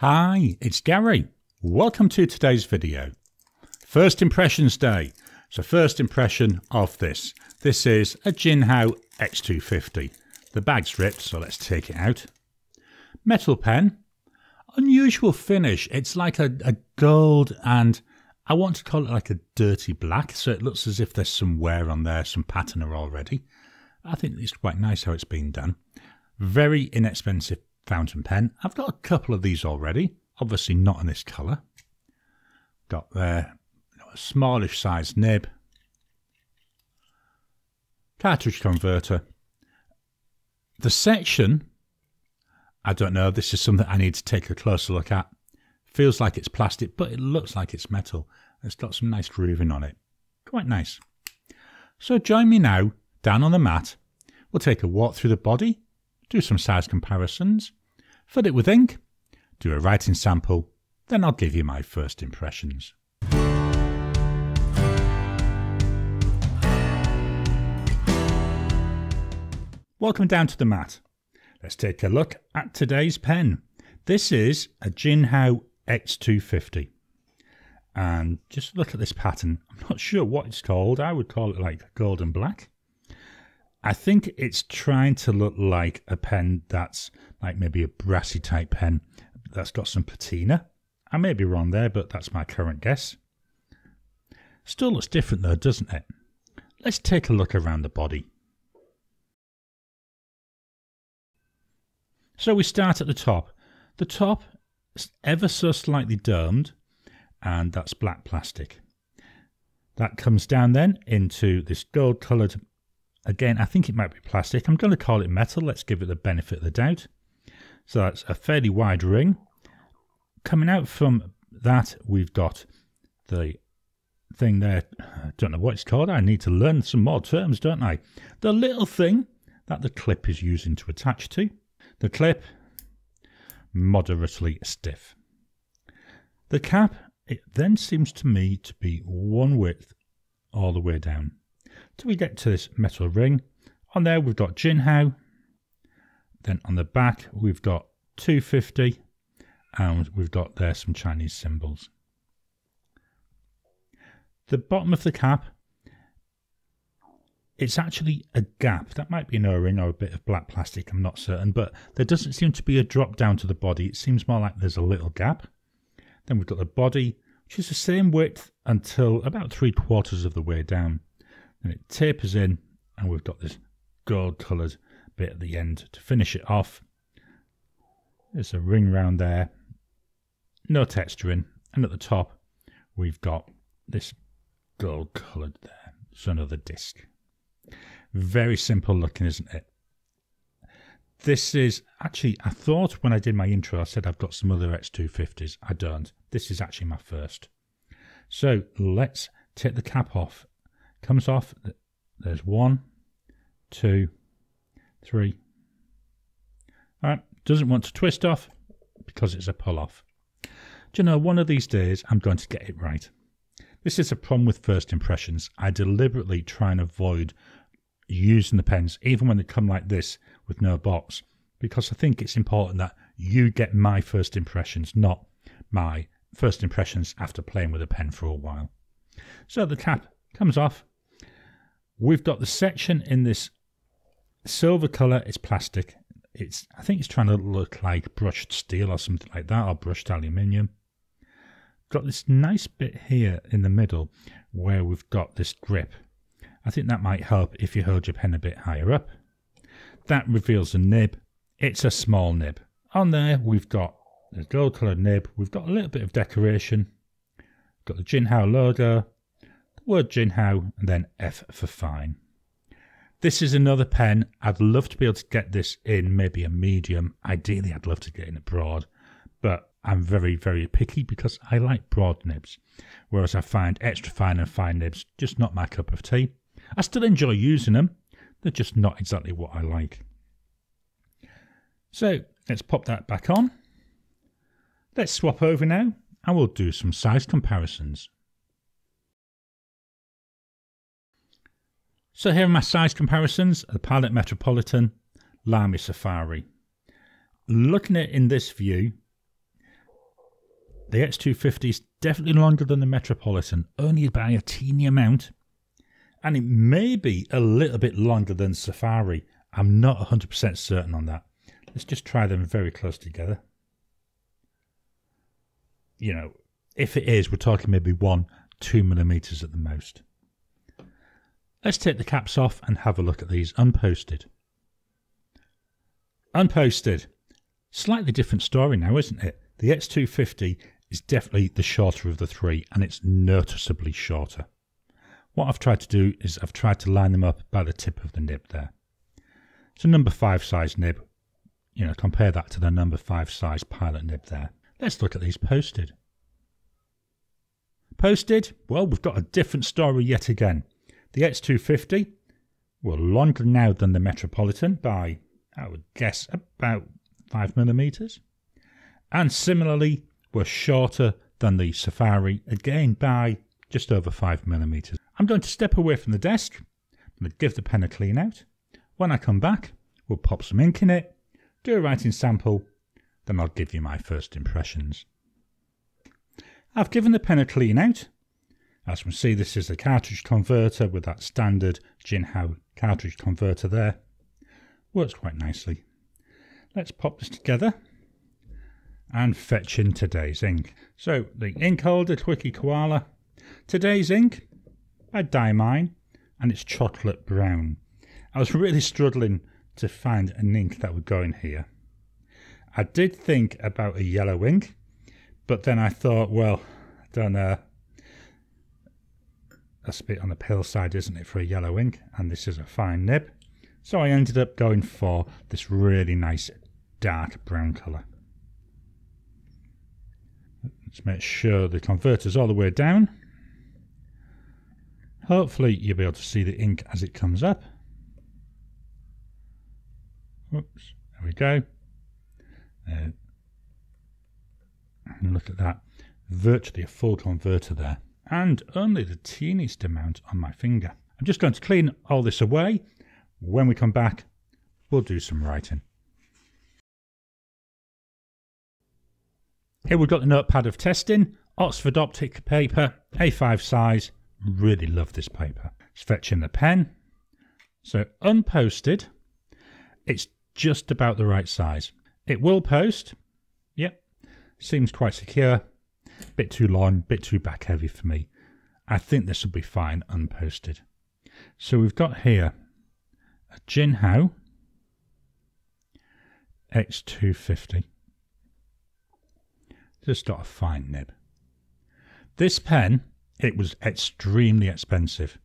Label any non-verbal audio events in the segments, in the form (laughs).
Hi, it's Gary. Welcome to today's video. First Impressions Day. So first impression of this. This is a Jinhao X250. The bag's ripped, so let's take it out. Metal pen. Unusual finish. It's like a, a gold and I want to call it like a dirty black. So it looks as if there's some wear on there, some patina already. I think it's quite nice how it's been done. Very inexpensive fountain pen. I've got a couple of these already, obviously not in this colour. Got there, a smallish size nib, cartridge converter. The section, I don't know, this is something I need to take a closer look at. Feels like it's plastic, but it looks like it's metal. It's got some nice grooving on it. Quite nice. So join me now, down on the mat. We'll take a walk through the body, do some size comparisons, Fill it with ink, do a writing sample, then I'll give you my first impressions. Welcome down to the mat. Let's take a look at today's pen. This is a Jinhao X250. And just look at this pattern. I'm not sure what it's called. I would call it like golden black. I think it's trying to look like a pen that's like maybe a brassy type pen that's got some patina. I may be wrong there, but that's my current guess. Still looks different though, doesn't it? Let's take a look around the body. So we start at the top. The top is ever so slightly domed, and that's black plastic. That comes down then into this gold coloured Again, I think it might be plastic. I'm going to call it metal. Let's give it the benefit of the doubt. So that's a fairly wide ring. Coming out from that, we've got the thing there. I (sighs) don't know what it's called. I need to learn some more terms, don't I? The little thing that the clip is using to attach to. The clip, moderately stiff. The cap, it then seems to me to be one width all the way down we get to this metal ring. On there we've got Jinhao. Then on the back we've got 250 and we've got there some Chinese symbols. The bottom of the cap, it's actually a gap. That might be an O-ring or a bit of black plastic, I'm not certain, but there doesn't seem to be a drop down to the body. It seems more like there's a little gap. Then we've got the body, which is the same width until about three quarters of the way down. And it tapers in and we've got this gold coloured bit at the end to finish it off. There's a ring round there, no texturing, and at the top we've got this gold coloured there. So another disc. Very simple looking, isn't it? This is actually, I thought when I did my intro, I said I've got some other X250s. I don't. This is actually my first. So let's take the cap off comes off. There's one, two, three. All right, doesn't want to twist off because it's a pull off. Do you know, one of these days I'm going to get it right. This is a problem with first impressions. I deliberately try and avoid using the pens, even when they come like this with no box, because I think it's important that you get my first impressions, not my first impressions after playing with a pen for a while. So the cap comes off, We've got the section in this silver color. It's plastic. It's I think it's trying to look like brushed steel or something like that, or brushed aluminium. Got this nice bit here in the middle where we've got this grip. I think that might help if you hold your pen a bit higher up. That reveals the nib. It's a small nib. On there we've got the gold coloured nib. We've got a little bit of decoration. Got the Jinhao logo, word Jinhao, and then F for fine. This is another pen. I'd love to be able to get this in maybe a medium. Ideally, I'd love to get in a broad, but I'm very, very picky because I like broad nibs, whereas I find extra fine and fine nibs just not my cup of tea. I still enjoy using them, they're just not exactly what I like. So let's pop that back on. Let's swap over now and we'll do some size comparisons. So here are my size comparisons, the Pilot Metropolitan, Lamy Safari. Looking at it in this view, the X250 is definitely longer than the Metropolitan, only by a teeny amount, and it may be a little bit longer than Safari. I'm not 100% certain on that. Let's just try them very close together. You know, if it is, we're talking maybe one, two millimeters at the most. Let's take the caps off and have a look at these unposted. Unposted. Slightly different story now, isn't it? The X250 is definitely the shorter of the three and it's noticeably shorter. What I've tried to do is I've tried to line them up by the tip of the nib there. So number 5 size nib, you know, compare that to the number 5 size pilot nib there. Let's look at these posted. Posted, well, we've got a different story yet again. The X250 were longer now than the Metropolitan by, I would guess, about 5 millimeters, and similarly were shorter than the Safari again by just over 5 millimeters. I'm going to step away from the desk, and give the pen a clean out. When I come back, we'll pop some ink in it, do a writing sample, then I'll give you my first impressions. I've given the pen a clean out as you can see, this is the cartridge converter with that standard Jinhao cartridge converter there. Works quite nicely. Let's pop this together and fetch in today's ink. So the ink holder, Twiki Koala. Today's ink, I dye mine, and it's chocolate brown. I was really struggling to find an ink that would go in here. I did think about a yellow ink, but then I thought, well, I don't know, that's a bit on the pale side, isn't it, for a yellow ink? And this is a fine nib. So I ended up going for this really nice dark brown colour. Let's make sure the converter's all the way down. Hopefully you'll be able to see the ink as it comes up. Oops, there we go. Uh, look at that, virtually a full converter there and only the teeniest amount on my finger. I'm just going to clean all this away. When we come back, we'll do some writing. Here we've got the notepad of testing, Oxford Optic paper, A5 size. Really love this paper. It's fetching the pen. So unposted, it's just about the right size. It will post. Yep, seems quite secure. Bit too long, bit too back heavy for me. I think this will be fine unposted. So we've got here a Jinhao X250. Just got a fine nib. This pen, it was extremely expensive.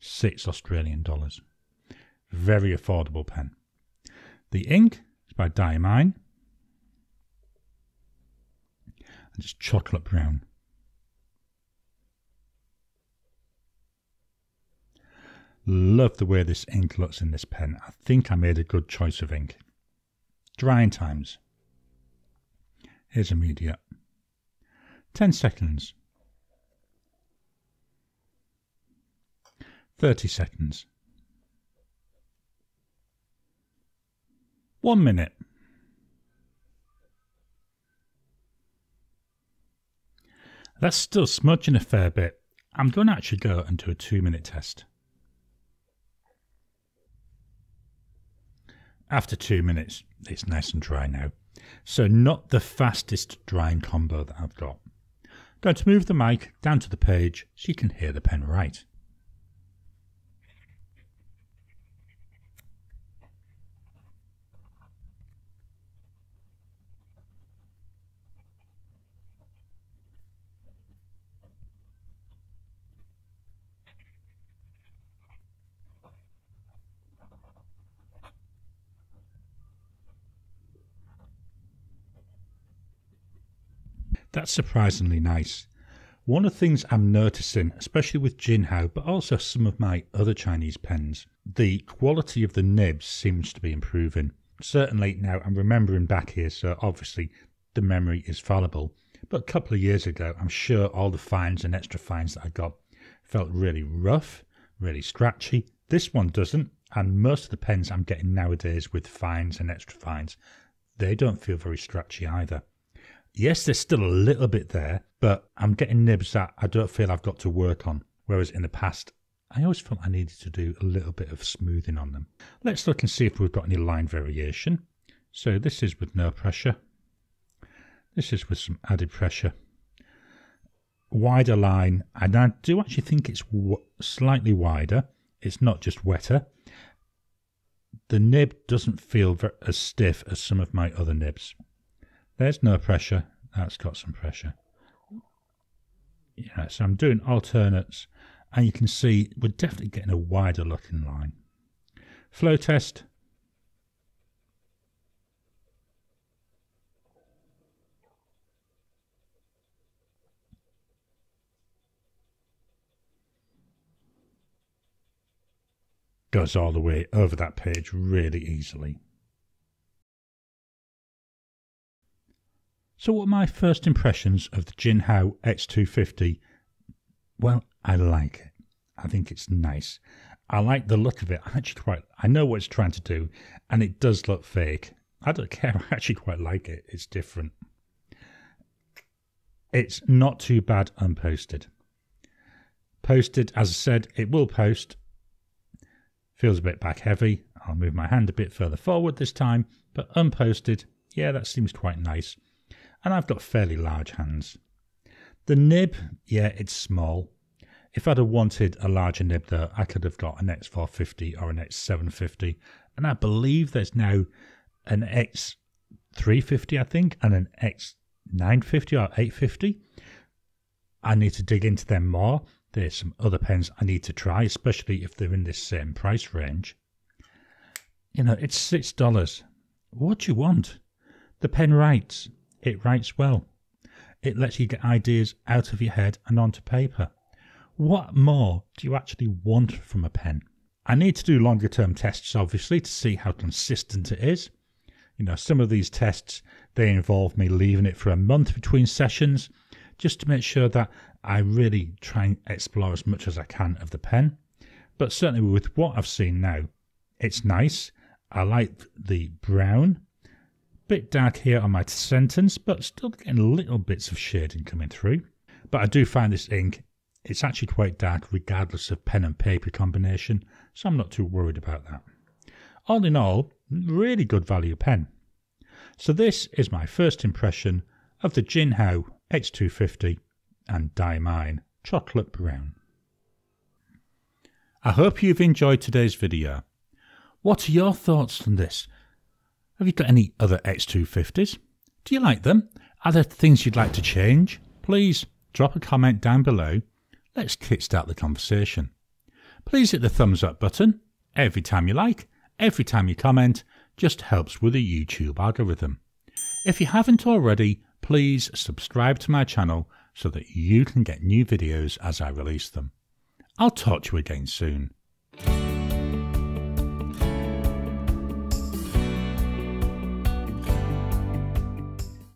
Six Australian dollars. Very affordable pen. The ink is by Diamine. and it's chocolate brown. Love the way this ink looks in this pen. I think I made a good choice of ink. Drying times. Here's immediate. 10 seconds. 30 seconds. One minute. That's still smudging a fair bit. I'm going to actually go and do a two minute test. After two minutes, it's nice and dry now. So not the fastest drying combo that I've got. Going to move the mic down to the page so you can hear the pen write. That's surprisingly nice. One of the things I'm noticing, especially with Jinhao, but also some of my other Chinese pens, the quality of the nibs seems to be improving. Certainly now I'm remembering back here, so obviously the memory is fallible. But a couple of years ago, I'm sure all the fines and extra fines that I got felt really rough, really scratchy. This one doesn't, and most of the pens I'm getting nowadays with fines and extra fines, they don't feel very scratchy either. Yes, there's still a little bit there, but I'm getting nibs that I don't feel I've got to work on. Whereas in the past, I always felt I needed to do a little bit of smoothing on them. Let's look and see if we've got any line variation. So this is with no pressure. This is with some added pressure. Wider line, and I do actually think it's slightly wider. It's not just wetter. The nib doesn't feel as stiff as some of my other nibs. There's no pressure. That's got some pressure. Yeah, so I'm doing alternates and you can see we're definitely getting a wider looking line. Flow test. Goes all the way over that page really easily. So, what are my first impressions of the Jinhao X250? Well, I like it. I think it's nice. I like the look of it. I actually quite. I know what it's trying to do, and it does look fake. I don't (laughs) care. I actually quite like it. It's different. It's not too bad unposted. Posted, as I said, it will post. Feels a bit back heavy. I'll move my hand a bit further forward this time, but unposted, yeah, that seems quite nice and I've got fairly large hands. The nib, yeah, it's small. If I'd have wanted a larger nib though, I could have got an X450 or an X750, and I believe there's now an X350, I think, and an X950 or 850. I need to dig into them more. There's some other pens I need to try, especially if they're in this same price range. You know, it's six dollars. What do you want? The pen writes. It writes well. It lets you get ideas out of your head and onto paper. What more do you actually want from a pen? I need to do longer term tests, obviously, to see how consistent it is. You know, some of these tests, they involve me leaving it for a month between sessions just to make sure that I really try and explore as much as I can of the pen. But certainly with what I've seen now, it's nice. I like the brown. Bit dark here on my sentence, but still getting little bits of shading coming through. But I do find this ink, it's actually quite dark regardless of pen and paper combination, so I'm not too worried about that. All in all, really good value pen. So this is my first impression of the Jinhao X250 and Diamine Chocolate Brown. I hope you've enjoyed today's video. What are your thoughts on this? Have you got any other X250s? Do you like them? Are there things you'd like to change? Please drop a comment down below. Let's kickstart the conversation. Please hit the thumbs up button every time you like, every time you comment, just helps with the YouTube algorithm. If you haven't already, please subscribe to my channel so that you can get new videos as I release them. I'll talk to you again soon.